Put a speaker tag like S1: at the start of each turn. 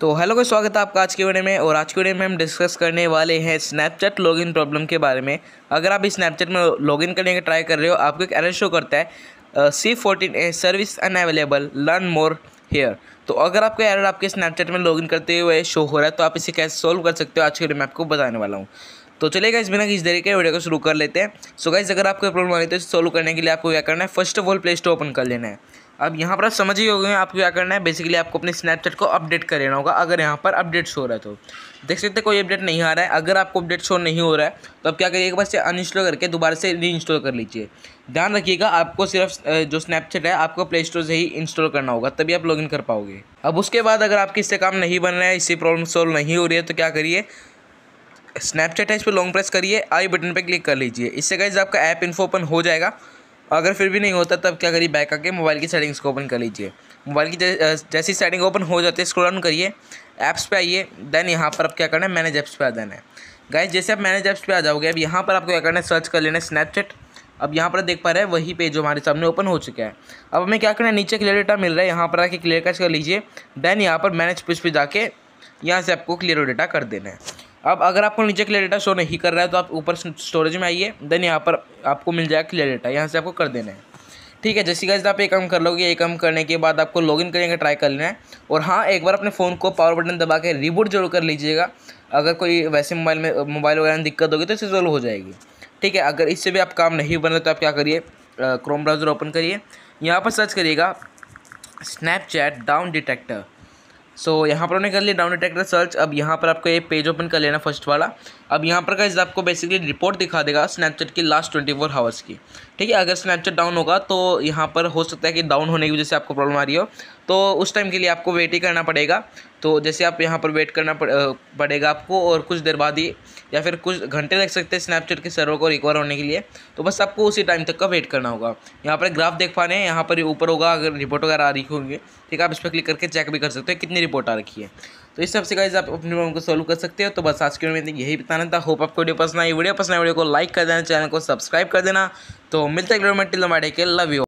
S1: तो हेलो का स्वागत है आपका आज के वीडियो में और आज के वीडियो में हम डिस्कस करने वाले हैं स्नैपचैट लॉगिन प्रॉब्लम के बारे में अगर आप स्नैपचैट में लॉगिन करने का ट्राई कर रहे हो आपको एक एरर शो करता है C fourteen A service unavailable learn more here तो अगर आपको एरर आपके स्नैपचैट में लॉगिन करते हुए शो हो रहा है तो आप इसे कैसे सोल्व कर सकते हो आज के वीडियो में आपको बताने वाला हूँ तो चलेगा इस बिना किस तरीके वीडियो को शुरू कर लेते हैं सो गाइज अगर आपको प्रॉब्लम आ रही है तो इसे सोल्व करने के लिए आपको क्या करना है first of all play store open कर लेना है अब यहाँ पर आप समझ ही हो गए आपको क्या करना है बेसिकली आपको अपने स्नैपचैट को अपडेट कर लेना होगा अगर यहाँ पर अपडेट शो रहा है तो देख सकते कोई अपडेट नहीं आ रहा है अगर आपको अपडेट शो नहीं हो रहा है तो आप क्या करिए एक बार से अनइंस्टॉल करके दोबारा से री कर लीजिए ध्यान रखिएगा आपको सिर्फ जो स्नैपचैट है आपको प्ले स्टोर से ही इंस्टॉल करना होगा तभी आप लॉग कर पाओगे अब उसके बाद अगर आपके इससे काम नहीं बन रहा है इससे प्रॉब्लम सॉल्व नहीं हो रही है तो क्या करिए स्नैपचैट है इस पर लॉन्ग प्रेस करिए आई बटन पर क्लिक कर लीजिए इससे कहीं आपका ऐप इन्फो ओपन हो जाएगा अगर फिर भी नहीं होता तब क्या करिए बैक आके मोबाइल की सेटिंग्स को ओपन कर लीजिए मोबाइल की जैसी सेटिंग ओपन हो जाती है स्क्रॉल ऑन करिए ऐप्स पे आइए देन यहाँ पर आप क्या करना है मैनेज ऐप्स पे आ जाना है गाइस जैसे आप मैनेज ऐप्स पे आ जाओगे अब यहाँ पर आपको क्या करना है सर्च कर लेना है स्नैपचैट अब यहाँ पर देख पा रहे हैं वही पेज हमारे सामने ओपन हो चुका है अब हमें क्या करना है नीचे क्लियर डेटा मिल रहा है यहाँ पर आके क्लियर कैच कर लीजिए देन यहाँ पर मैनेज पेज पर जाके यहाँ से आपको क्लियर डेटा कर देना है अब अगर आपको नीचे क्लियर डेटा शो नहीं कर रहा है तो आप ऊपर स्टोरेज में आइए देन यहाँ पर आपको मिल जाएगा क्लियर डेटा यहाँ से आपको कर देना है ठीक है जैसे गाइज आप एक काम कर लोगे एक काम करने के बाद आपको लॉगिन करने का ट्राई कर लेना है और हाँ एक बार अपने फ़ोन को पावर बटन दबा के रिबूट जरूर कर लीजिएगा अगर कोई वैसे मोबाइल में मोबाइल वगैरह में दिक्कत होगी तो इससे जरूर हो जाएगी ठीक है अगर इससे भी आप काम नहीं बन रहे तो आप क्या करिए क्रोम ब्राउज़र ओपन करिए यहाँ पर सर्च करिएगा Snapchat down detector so so, यहाँ पर उन्हें कर लिया डाउन डिटेक्टर सर्च अब यहाँ पर आपको ये पेज ओपन कर लेना फर्स्ट वाला अब यहाँ पर का आपको बेसिकली रिपोर्ट दिखा देगा स्नैपचैट की लास्ट ट्वेंटी फोर हावर्स की ठीक है अगर स्नैपचैट डाउन होगा तो यहाँ पर हो सकता है कि डाउन होने की वजह से आपको प्रॉब्लम आ रही हो तो उस टाइम के लिए आपको वेट ही करना पड़ेगा तो जैसे आप यहाँ पर वेट करना पड़ेगा आपको और कुछ देर बाद ही या फिर कुछ घंटे लग सकते हैं स्नैपचैट के सर्वर को रिकवर होने के लिए तो बस आपको उसी टाइम तक का वेट करना होगा यहाँ पर ग्राफ देख पा रहे हैं यहाँ पर ऊपर होगा अगर रिपोर्ट वगैरह आ रही होंगी ठीक है आप इस पर क्लिक करके चेक भी कर सकते हैं कितनी रिपोर्ट आ रखी है तो इस सबसे गाइज आप अपने प्रॉब्लम को सोल्व कर सकते हो तो बस आज के वीडियो में यही बताना था होप आपको वीडियो पसंद आई वीडियो पसंद आई वीडियो को लाइक कर देना चैनल को सब्सक्राइब कर देना तो मिलते हैं के लव यू